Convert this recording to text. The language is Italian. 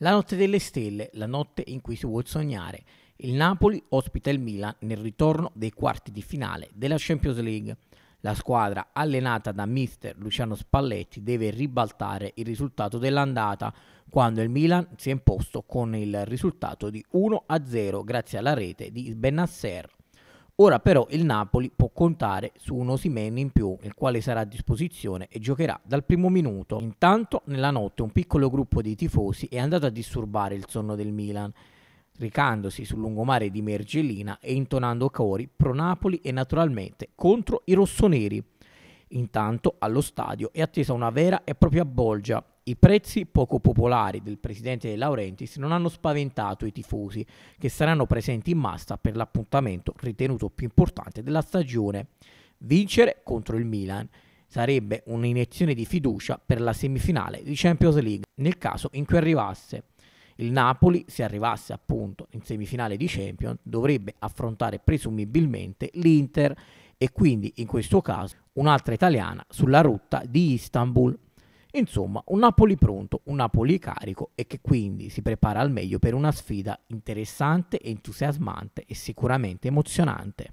La notte delle stelle, la notte in cui si vuol sognare, il Napoli ospita il Milan nel ritorno dei quarti di finale della Champions League. La squadra allenata da mister Luciano Spalletti deve ribaltare il risultato dell'andata quando il Milan si è imposto con il risultato di 1-0 grazie alla rete di Benasser Ora però il Napoli può contare su un Osimen in più, il quale sarà a disposizione e giocherà dal primo minuto. Intanto nella notte un piccolo gruppo di tifosi è andato a disturbare il sonno del Milan, recandosi sul lungomare di Mergellina e intonando cori pro Napoli e naturalmente contro i rossoneri. Intanto allo stadio è attesa una vera e propria bolgia i prezzi poco popolari del presidente De Laurentiis non hanno spaventato i tifosi, che saranno presenti in massa per l'appuntamento ritenuto più importante della stagione. Vincere contro il Milan sarebbe un'iniezione di fiducia per la semifinale di Champions League, nel caso in cui arrivasse. Il Napoli, se arrivasse appunto in semifinale di Champions, dovrebbe affrontare presumibilmente l'Inter e quindi in questo caso un'altra italiana sulla rotta di Istanbul. Insomma, un Napoli pronto, un Napoli carico e che quindi si prepara al meglio per una sfida interessante, entusiasmante e sicuramente emozionante.